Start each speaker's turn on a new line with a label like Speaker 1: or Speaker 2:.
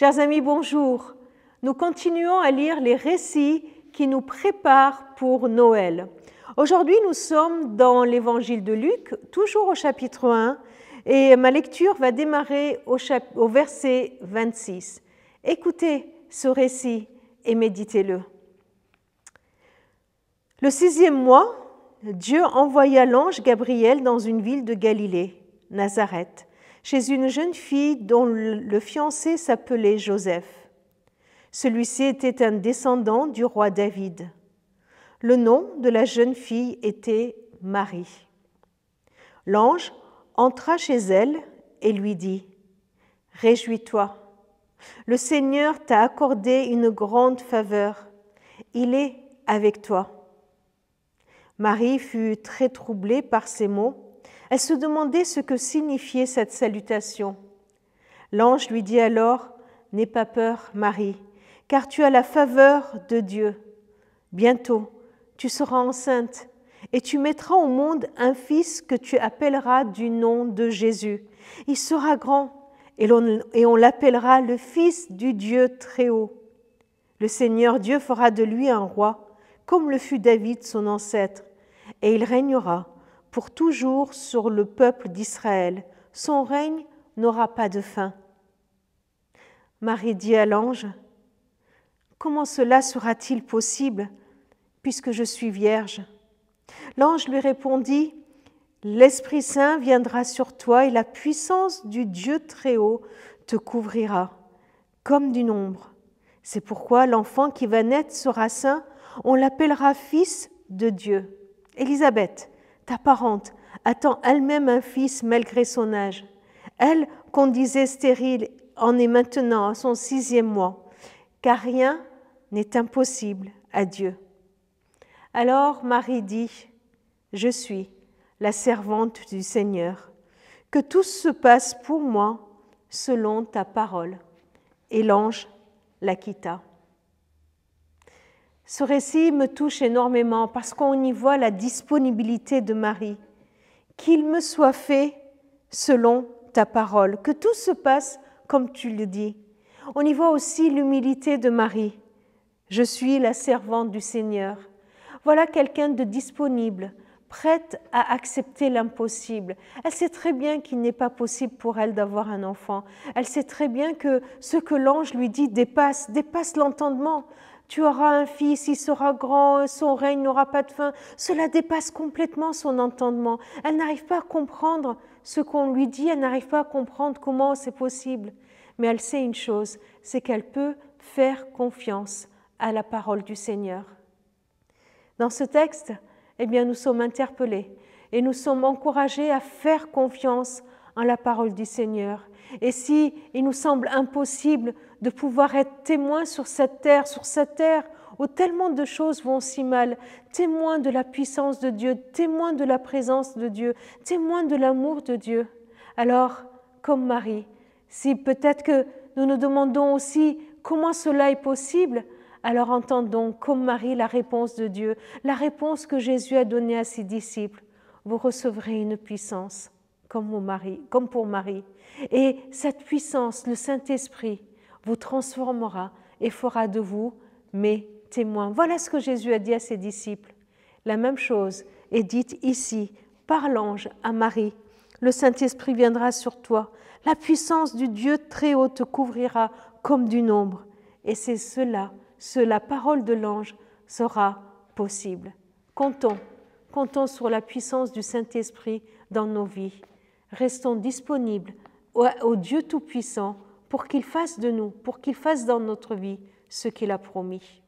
Speaker 1: Chers amis, bonjour. Nous continuons à lire les récits qui nous préparent pour Noël. Aujourd'hui, nous sommes dans l'évangile de Luc, toujours au chapitre 1, et ma lecture va démarrer au, verset 26. Écoutez ce récit et méditez-le. Le sixième mois, Dieu envoya l'ange Gabriel dans une ville de Galilée, Nazareth, chez une jeune fille dont le fiancé s'appelait Joseph. Celui-ci était un descendant du roi David. Le nom de la jeune fille était Marie. L'ange entra chez elle et lui dit, Réjouis-toi, le Seigneur t'a accordé une grande faveur, il est avec toi. Marie fut très troublée par ces mots elle se demandait ce que signifiait cette salutation. L'ange lui dit alors, N'aie pas peur, Marie, car tu as la faveur de Dieu. Bientôt, tu seras enceinte et tu mettras au monde un fils que tu appelleras du nom de Jésus. Il sera grand et on, on l'appellera le Fils du Dieu Très-Haut. Le Seigneur Dieu fera de lui un roi, comme le fut David son ancêtre, et il régnera pour toujours sur le peuple d'Israël. Son règne n'aura pas de fin. Marie dit à l'ange, Comment cela sera-t-il possible puisque je suis vierge L'ange lui répondit, L'Esprit Saint viendra sur toi et la puissance du Dieu Très-Haut te couvrira comme d'une ombre. C'est pourquoi l'enfant qui va naître sera saint, on l'appellera fils de Dieu. Élisabeth, ta parente, attend elle-même un fils malgré son âge. Elle, qu'on disait stérile, en est maintenant à son sixième mois, car rien n'est impossible à Dieu. Alors Marie dit, Je suis la servante du Seigneur, que tout se passe pour moi selon ta parole. Et l'ange la quitta. Ce récit me touche énormément parce qu'on y voit la disponibilité de Marie. Qu'il me soit fait selon ta parole, que tout se passe comme tu le dis. On y voit aussi l'humilité de Marie. Je suis la servante du Seigneur. Voilà quelqu'un de disponible, prête à accepter l'impossible. Elle sait très bien qu'il n'est pas possible pour elle d'avoir un enfant. Elle sait très bien que ce que l'ange lui dit dépasse, dépasse l'entendement. Tu auras un fils, il sera grand, son règne n'aura pas de fin. Cela dépasse complètement son entendement. Elle n'arrive pas à comprendre ce qu'on lui dit, elle n'arrive pas à comprendre comment c'est possible. Mais elle sait une chose, c'est qu'elle peut faire confiance à la parole du Seigneur. Dans ce texte, eh bien, nous sommes interpellés et nous sommes encouragés à faire confiance en la parole du Seigneur. Et si il nous semble impossible de pouvoir être témoin sur cette terre, sur cette terre où tellement de choses vont si mal, témoin de la puissance de Dieu, témoin de la présence de Dieu, témoin de l'amour de Dieu, alors, comme Marie, si peut-être que nous nous demandons aussi comment cela est possible, alors entendons comme Marie la réponse de Dieu, la réponse que Jésus a donnée à ses disciples. Vous recevrez une puissance comme, mon mari, comme pour Marie. Et cette puissance, le Saint-Esprit, vous transformera et fera de vous mes témoins. Voilà ce que Jésus a dit à ses disciples. La même chose est dite ici par l'ange à Marie. Le Saint-Esprit viendra sur toi. La puissance du Dieu très haut te couvrira comme d'une ombre. Et c'est cela, la parole de l'ange sera possible. Comptons, comptons sur la puissance du Saint-Esprit dans nos vies restons disponibles au, Dieu Tout-Puissant pour qu'il fasse de nous, pour qu'il fasse dans notre vie ce qu'il a promis.